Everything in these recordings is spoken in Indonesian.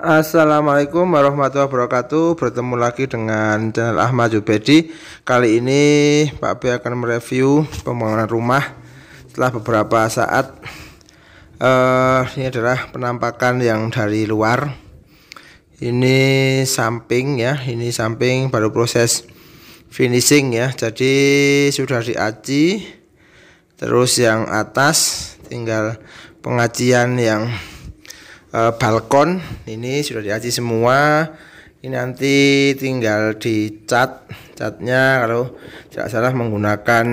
Assalamualaikum warahmatullahi wabarakatuh Bertemu lagi dengan channel Ahmad Jubedi Kali ini Pak B akan mereview pembangunan rumah Setelah beberapa saat uh, Ini adalah penampakan yang dari luar Ini samping ya Ini samping baru proses finishing ya Jadi sudah diaci Terus yang atas tinggal pengajian yang e, balkon ini sudah diaci semua ini nanti tinggal dicat catnya kalau tidak salah menggunakan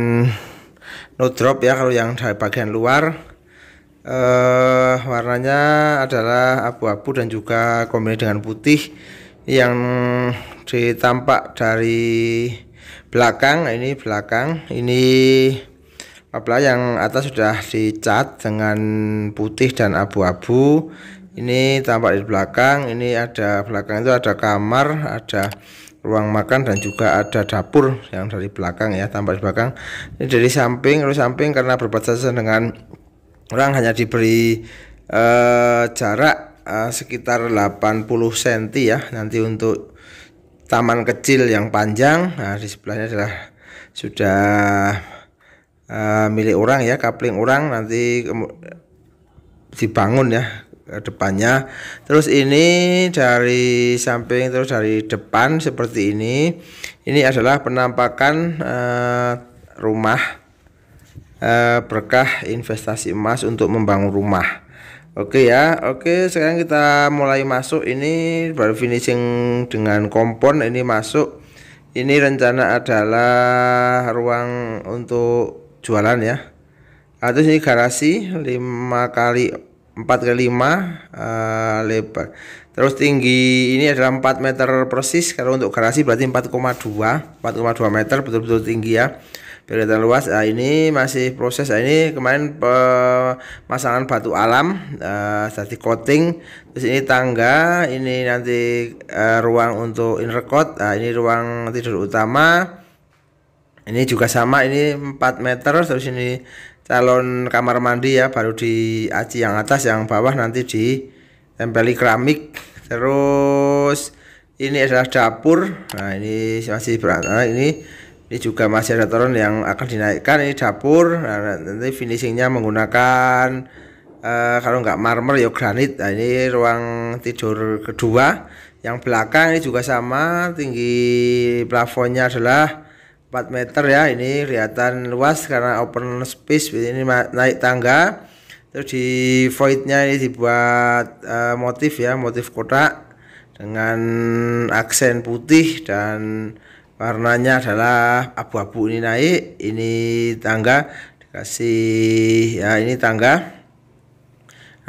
no drop ya kalau yang dari bagian luar eh, warnanya adalah abu-abu dan juga kombinasi dengan putih yang ditampak dari belakang nah, ini belakang ini apalah yang atas sudah dicat dengan putih dan abu-abu ini tampak di belakang ini ada belakang itu ada kamar ada ruang makan dan juga ada dapur yang dari belakang ya tampak di belakang ini dari samping dari samping karena berbatasan dengan orang hanya diberi eh, jarak eh, sekitar 80 cm ya nanti untuk taman kecil yang panjang nah di sebelahnya adalah sudah eh, milik orang ya kapling orang nanti dibangun ya depannya terus ini dari samping terus dari depan seperti ini ini adalah penampakan uh, rumah uh, berkah investasi emas untuk membangun rumah Oke ya Oke sekarang kita mulai masuk ini baru finishing dengan kompon ini masuk ini rencana adalah ruang untuk jualan ya atau ini garasi 5 kali 4 ke 5 uh, lebar terus tinggi ini adalah 4 meter persis kalau untuk garasi berarti 4,2 4,2 meter betul-betul tinggi ya kelihatan luas nah, ini masih proses nah, ini kemarin pemasangan batu alam uh, eh, tadi coating terus ini tangga ini nanti uh, ruang untuk record nah, ini ruang tidur utama ini juga sama ini 4 meter terus ini calon kamar mandi ya baru di aci yang atas yang bawah nanti di ditempeli keramik terus ini adalah dapur nah ini masih berat ah, ini ini juga masih ada turun yang akan dinaikkan ini dapur nah, nanti finishingnya menggunakan uh, kalau nggak marmer ya granit nah, ini ruang tidur kedua yang belakang ini juga sama tinggi plafonnya adalah 4 meter ya ini kelihatan luas karena open space ini naik tangga terus di voidnya ini dibuat uh, motif ya motif kotak dengan aksen putih dan warnanya adalah abu-abu ini naik ini tangga dikasih ya ini tangga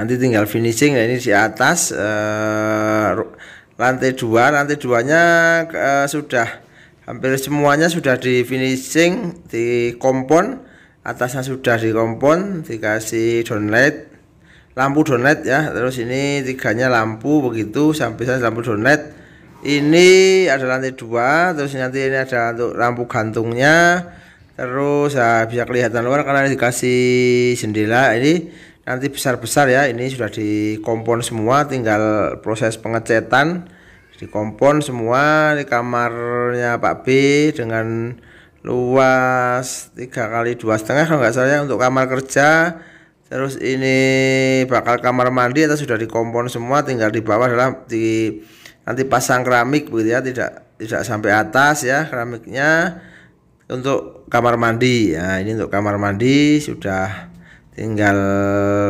nanti tinggal finishing ya ini di atas uh, lantai dua lantai duanya eh, sudah hampir semuanya sudah di finishing di kompon atasnya sudah di kompon dikasih downlight lampu downlight ya terus ini tiganya lampu begitu sampai saya lampu downlight ini ada lantai dua terus nanti ini ada untuk lampu gantungnya terus ya, bisa kelihatan luar karena dikasih jendela ini nanti besar-besar ya ini sudah di kompon semua tinggal proses pengecetan di kompon semua di kamar jalurnya Pak B dengan luas tiga kali dua setengah kalau nggak salah ya, untuk kamar kerja terus ini bakal kamar mandi atau sudah dikompon semua tinggal di bawah dalam di nanti pasang keramik begitu ya tidak tidak sampai atas ya keramiknya untuk kamar mandi nah ini untuk kamar mandi sudah tinggal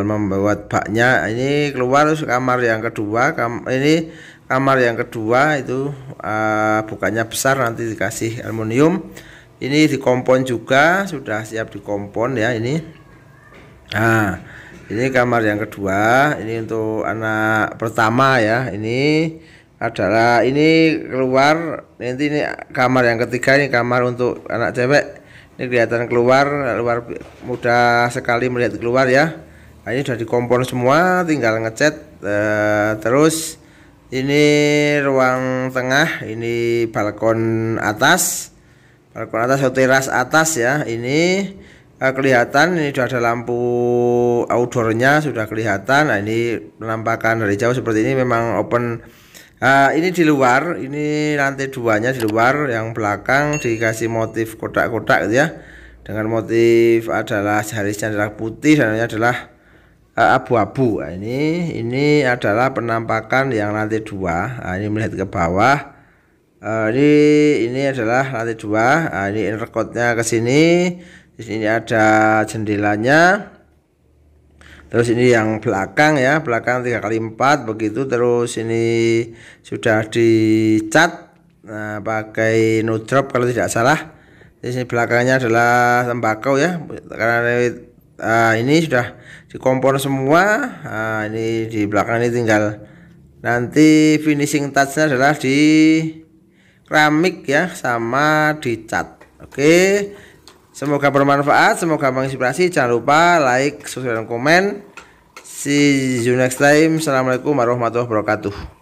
membuat baknya ini keluar kamar yang kedua kam ini kamar yang kedua itu uh, bukannya besar nanti dikasih aluminium ini dikompon juga sudah siap dikompon ya ini nah ini kamar yang kedua ini untuk anak pertama ya ini adalah ini keluar nanti ini kamar yang ketiga ini kamar untuk anak cewek ini kelihatan keluar luar mudah sekali melihat keluar ya nah, ini sudah dikompon semua tinggal ngecat uh, eh, terus ini ruang tengah ini balkon atas balkon atas atau teras atas ya ini eh, kelihatan ini sudah ada lampu outdoornya sudah kelihatan nah ini penampakan dari jauh seperti ini memang open Uh, ini di luar, ini lantai duanya di luar, yang belakang dikasih motif kotak-kotak gitu ya. Dengan motif adalah garisnya adalah putih dan adalah Eh, abu-abu nah, ini ini adalah penampakan yang nanti dua nah, ini melihat ke bawah uh, ini ini adalah nanti dua nah, ini rekodnya ke sini di sini ada jendelanya terus ini yang belakang ya belakang tiga kali empat begitu terus ini sudah dicat nah, pakai no kalau tidak salah di sini belakangnya adalah tembakau ya karena Nah, ini sudah dikompor semua Nah, ini di belakang ini tinggal nanti finishing touchnya adalah di keramik ya sama dicat. oke semoga bermanfaat semoga menginspirasi jangan lupa like subscribe dan komen see you next time assalamualaikum warahmatullahi wabarakatuh